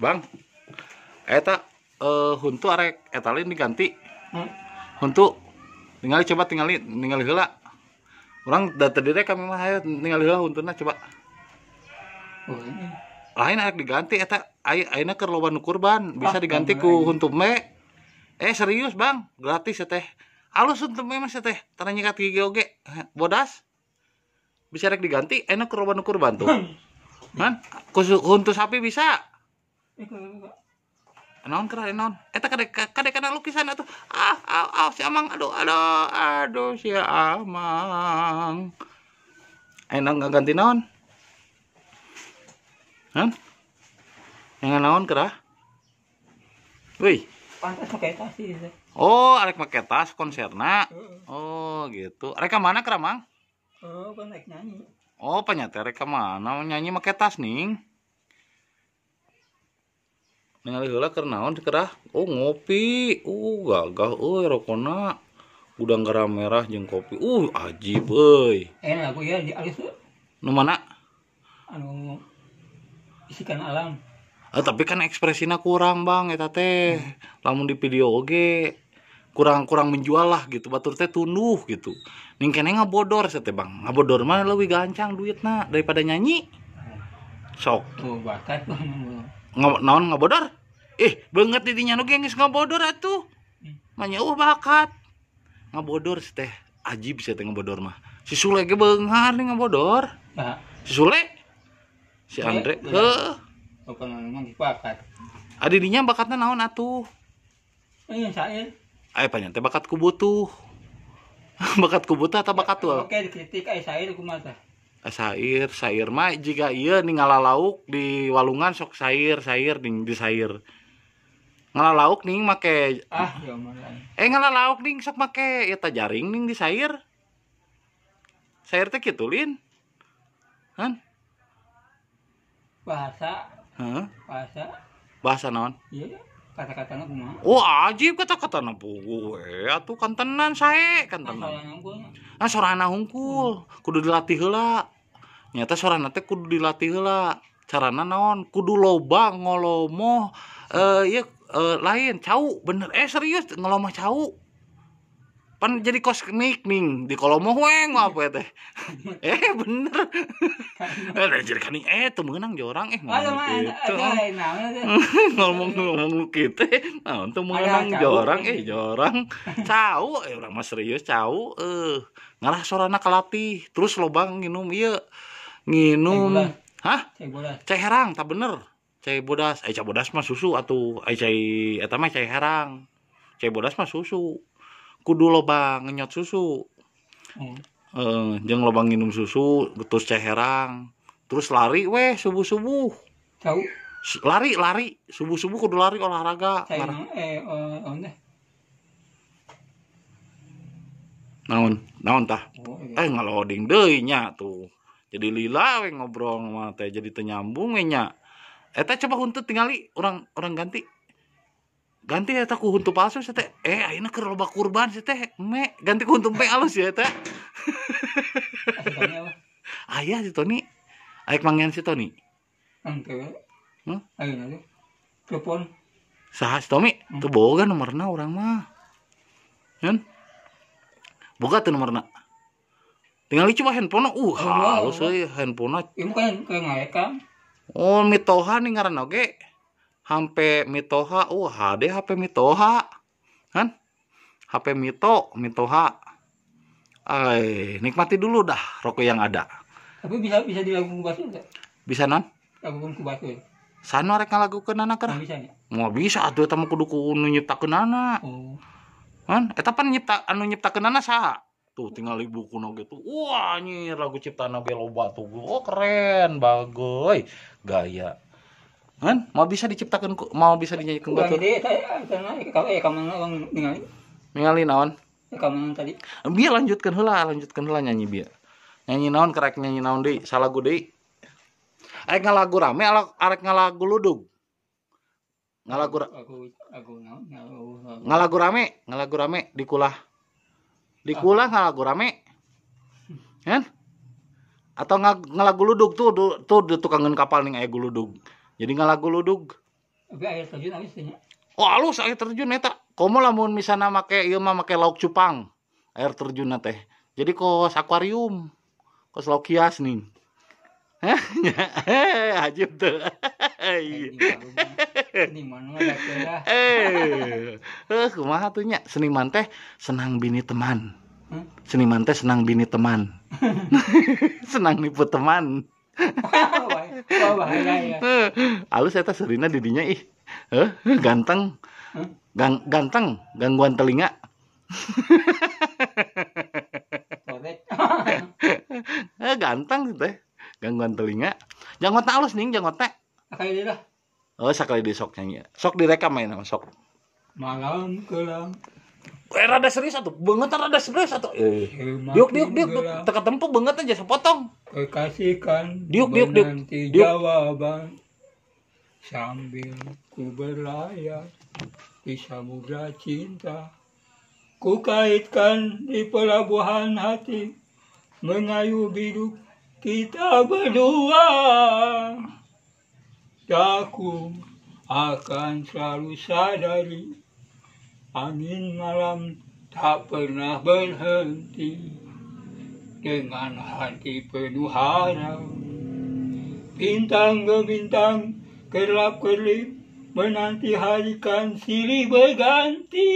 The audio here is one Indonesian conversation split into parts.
Bang eta eh huntu arek etalin diganti hmm? huntu Tinggalin coba tinggalin, tinggalin gela orang udah terdiri kami mah ayo tinggal gela coba oh, lain arek diganti eta aina keur loba kurban bisa ah, diganti ku huntu me eh serius bang gratis ya teh alus huntu me mas ya teh tanah nyikat gigi oge bodas bisa rek diganti enak kurban kurban tuh man hmm. khusus untuk sapi bisa non keren eh, non eta eh, kade kade kena lukisan itu ah ah ah si amang aduh aduh aduh si amang enak eh, nggak ganti non kan yang non kerah? wih oh arek maketas tas konserna oh gitu arek mana kerah mang oh kan nyanyi oh penyata arek mana nyanyi maketas nih? ningali heula keur naon kerah oh ngopi uh gagah Oh rokona udang garam merah jeung kopi uh aji boy. eh lagu ya di alis nu mana anu isikan alam ah, tapi kan ekspresinya kurang bang eta teh lamun di video oke. kurang kurang menjual lah gitu batur teh tunduh gitu ning kene ngabodor sete bang ngabodor mana lebih gancang duitna daripada nyanyi ah. sok tuh bakat ngo naon ngabodor ih banget didinya nu gengis ngabodor atuh manya uh bakat ngabodor teh ajib bisa teh ngabodor mah si Sule ge beunghar nih ngabodor nah. si Sule si Andre heuh bakat adi dinya bakatnya naon atuh eh oh, iya, sae aya panjang teh bakatku butuh bakatku butuh atau bakat tuh oke dikritik aya sae kumaha Eh, sair sair mah jika iya nih ngalah lauk di walungan sok sair sair nih di sair ngalah lauk nih make ah ya eh ngalah lauk nih sok make eta jaring nih di sair syair teh kitu kan bahasa huh? bahasa bahasa non iya yeah kata-katanya kumaha wah oh, ajib kata-katana bogowe eh, atuh kan tenan sae kan tenan nah sorana hungkul hmm. kudu dilatih heula nyata sorana teh kudu dilatih heula carana naon kudu loba ngolomoh eh uh, uh, lain cau bener eh serius ngolomoh cau pan jadi kos nik ning di kolom weng mau apa ya teh eh bener eh jadi kan eh tuh mengenang jorang eh oh, iya, ngomong gitu iya, iya, ngomong ngomong gitu eh. nah untuk mengenang jorang eh jorang cau eh orang mas serius cau eh ngalah sorana kelati terus lobang nginum iya nginum hah cai herang tak bener cai bodas eh cai bodas mah susu atau eh cai eh mah cai herang cai bodas mah susu kudu loba ngenyot susu hmm. e, jeng loba nginum susu terus ceherang terus lari weh subuh subuh tahu lari lari subuh subuh kudu lari olahraga Sayang, eh, oh, naon naon tah oh, iya. eh ngaloding deh nya tuh jadi lila we ngobrol sama teh jadi tenyambung we nya eh, teh coba untuk tingali orang orang ganti ganti ya tak huntu palsu sih teh eh akhirnya keur loba kurban sih teh me ganti kuhuntu huntu pe alus ya teh ayah si Tony ayah mangian si Tony Angke. Hmm? Ayo nanti. Telepon. Sahas Tommy, hmm. tuh boga nomornya orang mah. Kan? Boga tuh nomornya Tinggal coba handphone uh oh, halus sih handphone. ini kan kayak kan Oh, mitoha nih ngaran oke HP Mitoha wah oh, HD HP Mitoha kan HP Mito Mitoha Ay, nikmati dulu dah rokok yang ada tapi bisa bisa dilakukan kubasun enggak bisa non lakukan kubasun sana rek lagu anak kerah bisa ya? mau bisa tuh tamu kudu nyipta nyiptakan anak oh. kan Eh pan nyipta anu nyipta nana sah tuh tinggal ibu kuno gitu wah nyir lagu cipta nabi loba tuh oh keren bagoy gaya kan mau bisa diciptakan mau bisa dinyanyikan batur kan, eh, ningali naon eh, kamu tadi biar lanjutkan hela lanjutkan hela nyanyi biar nyanyi naon kerek nyanyi naon deh salah gue deh arek ngalagu rame arek ngalagu ludug ngalagu ngalagu rame ngalagu rame dikulah dikulah ngalagu rame kan atau ngalagu ludug tuh tuh, tuh tukangan kapal nih ayah guludug jadi nggak lagu ludug air terjun habisnya oh lu air terjun neta komo lamun misalnya make iya mah make lauk cupang air terjun nateh. jadi kos akuarium kos lauk hias nih Hehehe. aja tuh. Eh, kumaha tuh nya seniman teh senang bini teman. Seniman teh senang bini teman. senang nipu teman. oh, bahaya ya. Eh, alus eta ya serina di dinya ih. Heh, ganteng. Gang ganteng, gangguan telinga. eh ganteng teh. Gangguan telinga. Jangot alus nih, jangan teh. Oh, sakali di sok nyanyi. Sok direkam main sama sok. Malam kelam eh rada serius atau banget rada serius atau eh diuk diuk diuk teka tempu banget aja sepotong eh kasihkan diuk diuk diuk jawaban sambil ku berlayar di samudra cinta ku kaitkan di pelabuhan hati mengayu biru kita berdua aku akan selalu sadari angin malam tak pernah berhenti dengan hati penuh harap bintang bintang kerlap kerlip menanti harikan silih berganti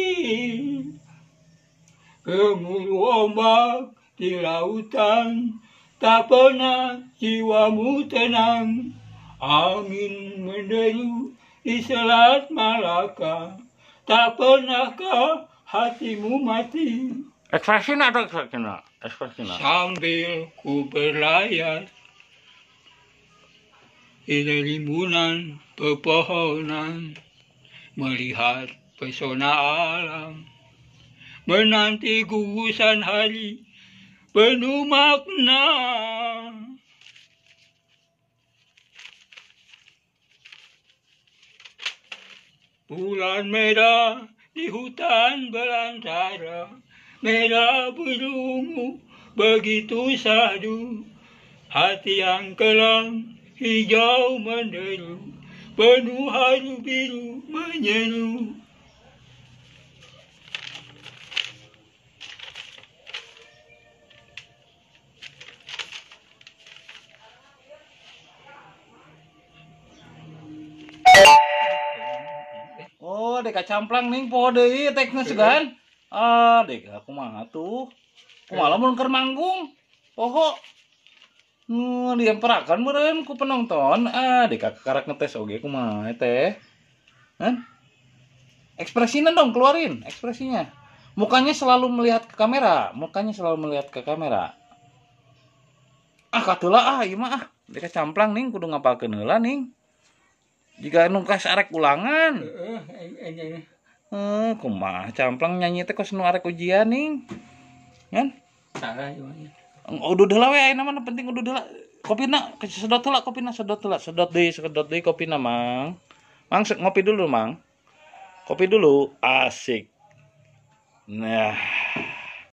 gemuruh ombak di lautan tak pernah jiwamu tenang angin menderu di selat Malaka tak pernah kau hatimu mati. Ekspresi tak ekspresi Ekspresi Sambil ku berlayar di rimbunan pepohonan melihat pesona alam menanti gugusan hari penuh makna. Bulan merah di hutan belantara Merah berungu begitu sadu Hati yang kelam hijau menderu Penuh haru biru menyeru kacamplang nih, po teknis teknis kan Ah, dek aku mah tuh. malam mun keur manggung? Poho. dia diemperakan meren, ku penonton. Ah, dek kakarek ngetes aku mah eh, teh. kan Ekspresinya dong keluarin ekspresinya. Mukanya selalu melihat ke kamera, mukanya selalu melihat ke kamera. Ah katulah ah iya mah ah, dek camplang nih, kudu ngapa kenela nih jika nungkas arek ulangan hmm kumah camplang nyanyi teh kos nu arek ujian nih kan salah udah dulu ya nama penting udah dulu kopi nak sedot lah kopi nak sedot lah sedot deh sedot deh kopi mang mang ngopi dulu mang kopi dulu asik nah